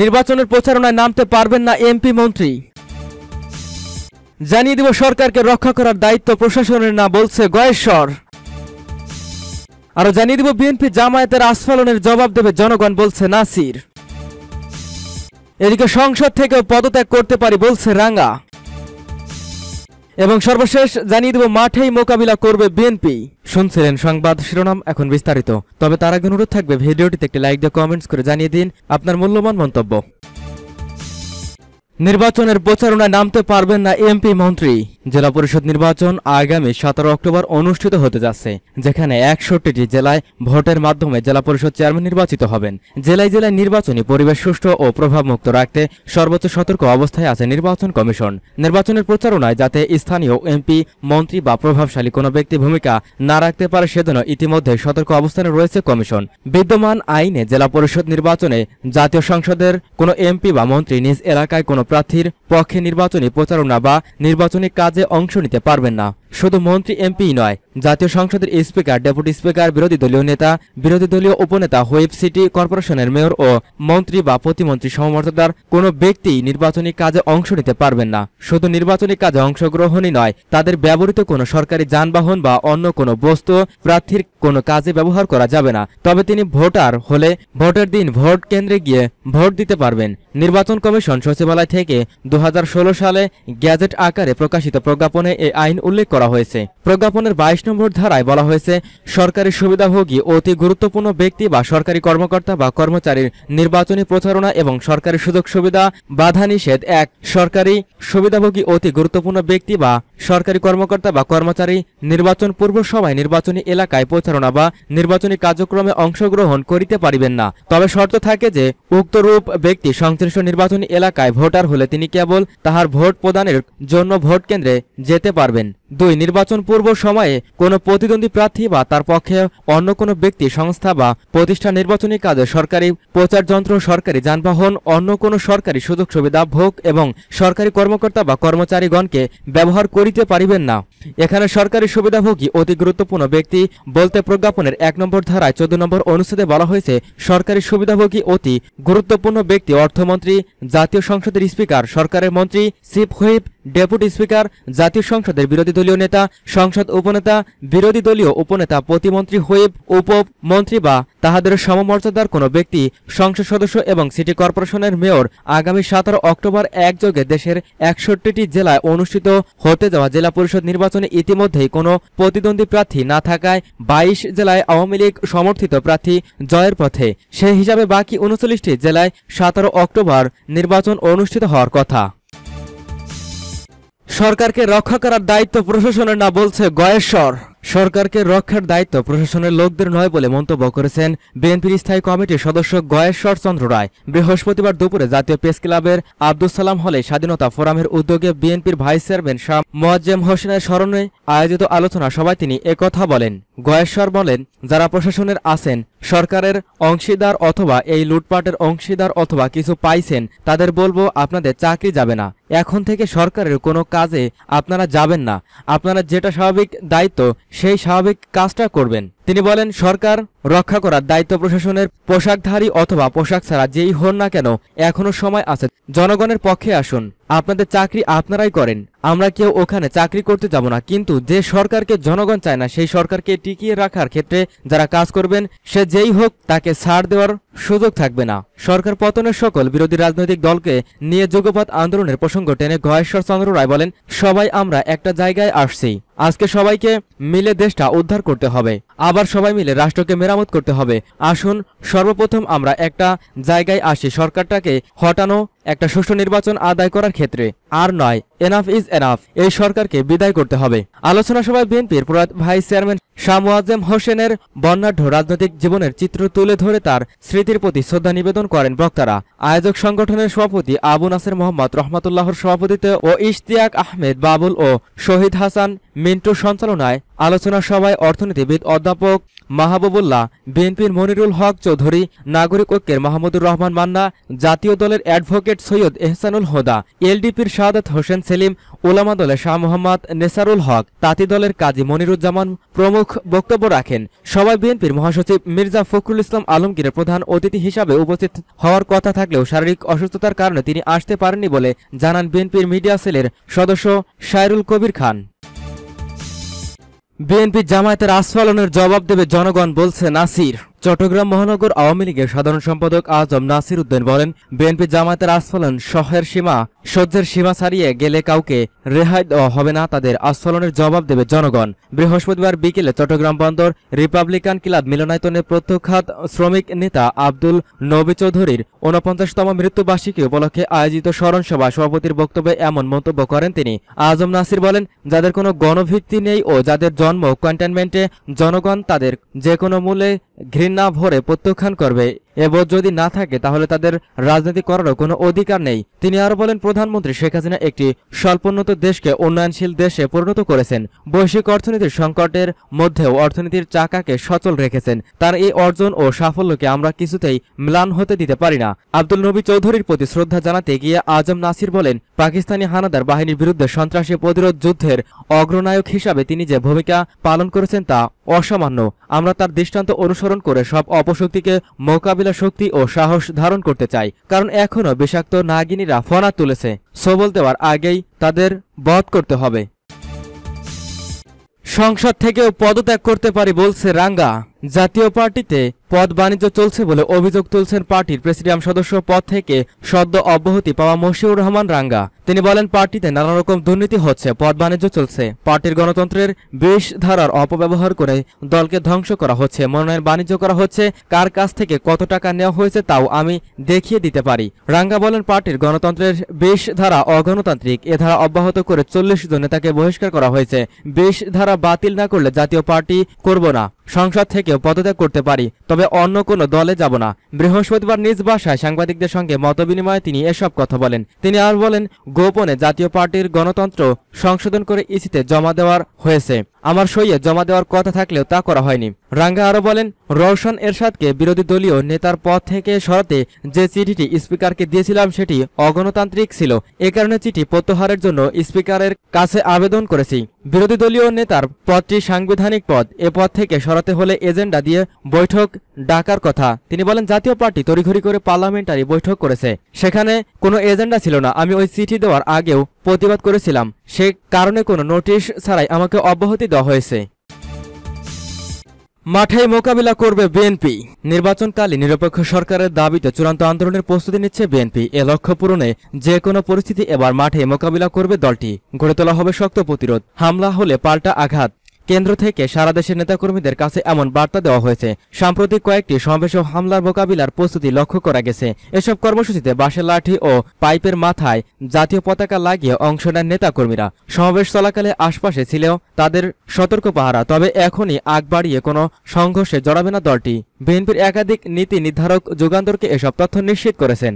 নির্বাচনের প্রচারণায় নামতে পারবেন না এমপি মন্ত্রী জানিয়ে দিব সরকারকে রক্ষা করার দায়িত্ব প্রশাসনের না বলছে গয়েশ্বর আরো জানিয়ে দিব বিএনপি জামায়াতের আস্ফলনের জবাব দেবে জনগণ বলছে নাসির এদিকে সংসদ থেকেও পদত্যাগ করতে পারি বলছে রাঙ্গা এবং সর্বশেষ জানিয়ে দেব মাঠেই মোকাবিলা করবে বিএনপি শুনছিলেন সংবাদ শিরোনাম এখন বিস্তারিত তবে তার আগে অনুরোধ থাকবে ভিডিওটিতে একটি লাইক দিয়ে কমেন্টস করে জানিয়ে দিন আপনার মূল্যবান মন্তব্য নির্বাচনের প্রচারণায় নামতে পারবেন না এমপি মন্ত্রী জেলা পরিষদ নির্বাচন আগামী সতেরো অক্টোবর অনুষ্ঠিত হতে যাচ্ছে যেখানে একষট্টিটি জেলায় ভোটের মাধ্যমে জেলা পরিষদ চেয়ারম্যান নির্বাচিত হবেন জেলায় জেলায় নির্বাচনী পরিবেশ সুষ্ঠু ও প্রভাবমুক্ত রাখতে সর্বোচ্চ সতর্ক অবস্থায় আছে নির্বাচন কমিশন নির্বাচনের প্রচারণায় যাতে স্থানীয় এমপি মন্ত্রী বা প্রভাবশালী কোনো ব্যক্তি ভূমিকা না রাখতে পারে সেজন্য ইতিমধ্যে সতর্ক অবস্থানে রয়েছে কমিশন বিদ্যমান আইনে জেলা পরিষদ নির্বাচনে জাতীয় সংসদের কোনো এমপি বা মন্ত্রী নিজ এলাকায় কোনো প্রার্থীর পক্ষে নির্বাচনী প্রচারণা বা নির্বাচনী কাজে অংশ নিতে পারবেন না শুধু মন্ত্রী এমপি নয় জাতীয় সংসদের স্পিকার ডেপুটি স্পিকার বিরোধী দলীয় নেতা বিরোধী দলীয় উপনেতা হোয়েব সিটি কর্পোরেশনের মেয়র ও মন্ত্রী বা প্রতিমন্ত্রী সমমর্যাদার কোনো ব্যক্তি নির্বাচনী কাজে অংশ নিতে পারবেন না শুধু নির্বাচনী কাজে অংশগ্রহণই নয় তাদের ব্যবহৃত কোনো সরকারি যানবাহন বা অন্য কোনো বস্তু প্রার্থীর কোনো কাজে ব্যবহার করা যাবে না তবে তিনি ভোটার হলে ভোটের দিন ভোট কেন্দ্রে গিয়ে ভোট দিতে পারবেন নির্বাচন কমিশন সচিবালয় থেকে দু সালে গ্যাজেট আকারে প্রকাশিত প্রজ্ঞাপনে এই আইন উল্লেখ করা হয়েছে প্রজ্ঞাপনের বাইশ নম্বর ধারায় বলা হয়েছে সরকারি সুবিধাভোগী অতি গুরুত্বপূর্ণ ব্যক্তি বা সরকারি কর্মকর্তা বা কর্মচারীর নির্বাচনী প্রচারণা এবং সরকারি সুযোগ সুবিধা বাধা নিষেধ এক সরকারি সুবিধাভোগী অতি গুরুত্বপূর্ণ ব্যক্তি বা সরকারি কর্মকর্তা বা কর্মচারী নির্বাচন পূর্ব সভায় নির্বাচনী এলাকায় প্রচারণা বা নির্বাচনী কার্যক্রমে অংশগ্রহণ করিতে পারিবেন না তবে শর্ত থাকে যে উক্তরূপ ব্যক্তি সংশ্লিষ্ট নির্বাচনী এলাকায় ভোটার হলে তিনি কেবল তাহার ভোট প্রদানের জন্য ভোট কেন্দ্রে যেতে পারবেন দুই নির্বাচন পূর্ব সময়ে কোনো প্রতিদ্বন্দ্বী প্রার্থী বা তার পক্ষে অন্য কোনো ব্যক্তি সংস্থা বা প্রতিষ্ঠান নির্বাচনী কাজে সরকারি প্রচারযন্ত্র সরকারি যানবাহন অন্য কোনো সরকারি সুযোগ সুবিধা ভোগ এবং সরকারি কর্মকর্তা বা কর্মচারীগণকে ব্যবহার করিতে পারিবেন না এখানে সরকারি সুবিধাভোগী অতি গুরুত্বপূর্ণ ব্যক্তি বলতে প্রজ্ঞাপনের এক নম্বর ধারায় চোদ্দ নম্বর অনুচ্ছেদে বলা হয়েছে সরকারি সুবিধাভোগী অতি গুরুত্বপূর্ণ ব্যক্তি অর্থমন্ত্রী জাতীয় সংসদের স্পিকার সরকারের মন্ত্রী চিফ হুইপ ডেপুটি স্পিকার জাতীয় সংসদের বিরোধী দলীয় নেতা সংসদ উপনেতা বিরোধী দলীয় উপনেতা প্রতিমন্ত্রী হুইপ উপমন্ত্রী বা তাহাদের সমমর্যাদার কোনো ব্যক্তি সংসদ সদস্য এবং সিটি কর্পোরেশনের মেয়র আগামী সতেরো অক্টোবর একযোগে দেশের একষট্টিটি জেলায় অনুষ্ঠিত হতে যাওয়া জেলা পরিষদ নির্বাচনে ইতিমধ্যেই কোনো প্রতিদ্বন্দ্বী প্রার্থী না থাকায় বাইশ জেলায় আওয়ামী লীগ সমর্থিত প্রার্থী জয়ের পথে সেই হিসাবে বাকি উনচল্লিশটি জেলায় সতেরো অক্টোবর নির্বাচন অনুষ্ঠিত হওয়ার কথা সরকারকে রক্ষা করার দায়িত্ব প্রশাসনের না বলছে গয়েশ্বর সরকারকে রক্ষার দায়িত্ব প্রশাসনের লোকদের নয় বলে মন্তব্য করেছেন বিএনপির স্থায়ী কমিটির সদস্য গয়েশ্বর চন্দ্র রায় বৃহস্পতিবার দুপুরে জাতীয় প্রেস ক্লাবের আব্দুল সালাম হলে স্বাধীনতা ফোরামের উদ্যোগে বিএনপির ভাইস চেয়ারম্যান শাহ মোয়াজ্জেম হোসেনের স্মরণে আয়োজিত আলোচনা সভায় তিনি একথা বলেন গয়েশ্বর বলেন যারা প্রশাসনের আছেন সরকারের অংশীদার অথবা এই লুটপাটের অংশীদার অথবা কিছু পাইছেন তাদের বলবো আপনাদের চাকরি যাবে না এখন থেকে সরকারের কোনো কাজে আপনারা যাবেন না আপনারা যেটা স্বাভাবিক দায়িত্ব সেই স্বাভাবিক কাজটা করবেন তিনি বলেন সরকার রক্ষা করার দায়িত্ব প্রশাসনের পোশাকধারী অথবা পোশাক ছাড়া যেই হন না কেন এখনো সময় আছে জনগণের পক্ষে আসুন আপনাদের চাকরি আপনারাই করেন আমরা কেউ ওখানে চাকরি করতে যাব না কিন্তু যে সরকারকে জনগণ চায় না সেই সরকারকে টিকিয়ে রাখার ক্ষেত্রে যারা কাজ করবেন সে যেই হোক তাকে ছাড় দেওয়ার সুযোগ থাকবে না সরকার পতনের সকল বিরোধী রাজনৈতিক দলকে নিয়ে যুগপথ আন্দোলনের প্রসঙ্গ টেনে গহেশ্বর চন্দ্র রায় বলেন সবাই আমরা একটা জায়গায় আসছি আজকে সবাইকে মিলে দেশটা উদ্ধার করতে হবে আবার সবাই মিলে রাষ্ট্রকে মেরামত করতে হবে আসুন সর্বপ্রথম আমরা একটা জায়গায় আসি সরকারটাকে হটানো একটা সুষ্ঠু নির্বাচন আদায় করার ক্ষেত্রে আর নয় এনাফ ইজ এনাফ এই সরকারকে বিদায় করতে হবে আলোচনা সভায় বিএনপির প্রয়াত ভাইস চেয়ারম্যান শাহ মোয়াজ্জেম হোসেনের বন্যাঢ্য রাজনৈতিক জীবনের চিত্র তুলে ধরে তার স্মৃতির প্রতি শ্রদ্ধা নিবেদন করেন বক্তারা আয়োজক সংগঠনের সভাপতি আবু নাসের মোহাম্মদ রহমাতুল্লাহর সভাপতিত্বে ও ইশতিয়াক আহমেদ বাবুল ও শহীদ হাসান মিন্টুর সঞ্চালনায় আলোচনা সভায় অর্থনীতিবিদ অধ্যাপক মাহবুবুল্লাহ বিএনপির মনিরুল হক চৌধুরী নাগরিক ঐক্যের মাহমুদুর রহমান মান্না জাতীয় দলের অ্যাডভোকেট অ্যাডভোকেট সৈয়দ এহসানুল হোদা এলডিপির শাহাদাত হোসেন সেলিম ওলামা দলে শাহ মোহাম্মদ নেসারুল হক তাঁতি দলের কাজী মনিরুজ্জামান প্রমুখ বক্তব্য রাখেন সভায় বিএনপির মহাসচিব মির্জা ফখরুল ইসলাম আলমগীরের প্রধান অতিথি হিসাবে উপস্থিত হওয়ার কথা থাকলেও শারীরিক অসুস্থতার কারণে তিনি আসতে পারেননি বলে জানান বিএনপির মিডিয়া সেলের সদস্য শায়রুল কবির খান বিএনপি জামায়াতের আস্ফলনের জবাব দেবে জনগণ বলছে নাসির চট্টগ্রাম মহানগর আওয়ামী লীগের সাধারণ সম্পাদক আজম নাসির উদ্দিন বলেন বিএনপি জামায়াতের আস্ফলন শহরের সীমা সহ্যের সীমা ছাড়িয়ে গেলে কাউকে রেহাই দেওয়া হবে না তাদের আস্ফলনের জবাব দেবে জনগণ বৃহস্পতিবার বিকেলে চট্টগ্রাম বন্দর রিপাবলিকান ক্লাব মিলনায়তনে প্রত্যক্ষাত শ্রমিক নেতা আব্দুল নবী চৌধুরীর ঊনপঞ্চাশতম মৃত্যুবার্ষিকী উপলক্ষে আয়োজিত স্মরণ সভা সভাপতির বক্তব্যে এমন মন্তব্য করেন তিনি আজম নাসির বলেন যাদের কোনো গণভিত্তি নেই ও যাদের জন্ম কন্টেনমেন্টে জনগণ তাদের যে কোনো মূলে ঘৃণা ভরে প্রত্যাখ্যান করবে এ যদি না থাকে তাহলে তাদের রাজনীতি করারও কোনো অধিকার নেই তিনি আরও বলেন প্রধানমন্ত্রী শেখ হাসিনা একটি স্বল্পোন্নত দেশকে উন্নয়নশীল দেশে পরিণত করেছেন বৈশ্বিক অর্থনীতির সংকটের মধ্যেও অর্থনীতির চাকাকে সচল রেখেছেন তার এই অর্জন ও সাফল্যকে আমরা কিছুতেই ম্লান হতে দিতে পারি না আব্দুল নবী চৌধুরীর প্রতি শ্রদ্ধা জানাতে গিয়ে আজম নাসির বলেন পাকিস্তানি হানাদার বাহিনীর বিরুদ্ধে সন্ত্রাসী প্রতিরোধ যুদ্ধের অগ্রনায়ক হিসাবে তিনি যে ভূমিকা পালন করেছেন তা অসামান্য আমরা তার দৃষ্টান্ত অনুসরণ করে সব অপশক্তিকে মোকাবিলা মহিলা শক্তি ও সাহস ধারণ করতে চাই কারণ এখনও বিষাক্ত নাগিনীরা ফনা তুলেছে সবল দেওয়ার আগেই তাদের বধ করতে হবে সংসদ থেকেও পদত্যাগ করতে পারি বলছে রাঙ্গা জাতীয় পার্টিতে পদ বাণিজ্য চলছে বলে অভিযোগ তুলছেন পার্টির প্রেসিডিয়াম সদস্য পদ থেকে সদ্য অব্যাহতি পাওয়া মশিউর রহমান রাঙ্গা তিনি বলেন পার্টিতে নানা রকম দুর্নীতি হচ্ছে পদ বাণিজ্য চলছে পার্টির গণতন্ত্রের বেশ ধারার অপব্যবহার করে দলকে ধ্বংস করা হচ্ছে মনোনয়ন বাণিজ্য করা হচ্ছে কার কাছ থেকে কত টাকা নেওয়া হয়েছে তাও আমি দেখিয়ে দিতে পারি রাঙ্গা বলেন পার্টির গণতন্ত্রের বেশ ধারা অগণতান্ত্রিক এ ধারা অব্যাহত করে চল্লিশ জন নেতাকে বহিষ্কার করা হয়েছে বেশ ধারা বাতিল না করলে জাতীয় পার্টি করব না সংসদ থেকে পদত্যাগ করতে পারি তবে অন্য কোনো দলে যাব না বৃহস্পতিবার নিজ বাসায় সাংবাদিকদের সঙ্গে মতবিনিময়ে তিনি এসব কথা বলেন তিনি আর বলেন গোপনে জাতীয় পার্টির গণতন্ত্র সংশোধন করে ইসিতে জমা দেওয়ার হয়েছে আমার সইয়ে জমা দেওয়ার কথা থাকলেও তা করা হয়নি রাঙ্গা আরও বলেন রওশন এরশাদকে বিরোধী দলীয় নেতার পদ থেকে সরাতে যে চিঠিটি স্পিকারকে দিয়েছিলাম সেটি অগণতান্ত্রিক ছিল এ কারণে চিঠি প্রত্যাহারের জন্য স্পিকারের কাছে আবেদন করেছি বিরোধী দলীয় নেতার পদটি সাংবিধানিক পদ এ পদ থেকে সরাতে হলে এজেন্ডা দিয়ে বৈঠক ডাকার কথা তিনি বলেন জাতীয় পার্টি তড়িঘড়ি করে পার্লামেন্টারি বৈঠক করেছে সেখানে কোনো এজেন্ডা ছিল না আমি ওই চিঠি দেওয়ার আগেও প্রতিবাদ করেছিলাম সে কারণে কোনো নোটিশ ছাড়াই আমাকে অব্যাহতি দেওয়া হয়েছে মাঠে মোকাবিলা করবে বিএনপি নির্বাচনকালে নিরপেক্ষ সরকারের দাবিতে চূড়ান্ত আন্দোলনের প্রস্তুতি নিচ্ছে বিএনপি এ লক্ষ্য পূরণে যে কোনো পরিস্থিতি এবার মাঠে মোকাবিলা করবে দলটি গড়ে তোলা হবে শক্ত প্রতিরোধ হামলা হলে পাল্টা আঘাত কেন্দ্র থেকে সারা দেশের নেতাকর্মীদের কাছে এমন বার্তা দেওয়া হয়েছে সাম্প্রতিক কয়েকটি সমাবেশ ও হামলার মোকাবিলার প্রস্তুতি লক্ষ্য করা গেছে এসব কর্মসূচিতে বাঁশের লাঠি ও পাইপের মাথায় জাতীয় পতাকা লাগিয়ে অংশ নেন নেতাকর্মীরা সমাবেশ চলাকালে আশপাশে ছিল তাদের সতর্ক পাহারা তবে এখনই আগ বাড়িয়ে কোনো সংঘর্ষে জড়াবে না দলটি বিএনপির একাধিক নীতি নির্ধারক যুগান্তরকে এসব তথ্য নিশ্চিত করেছেন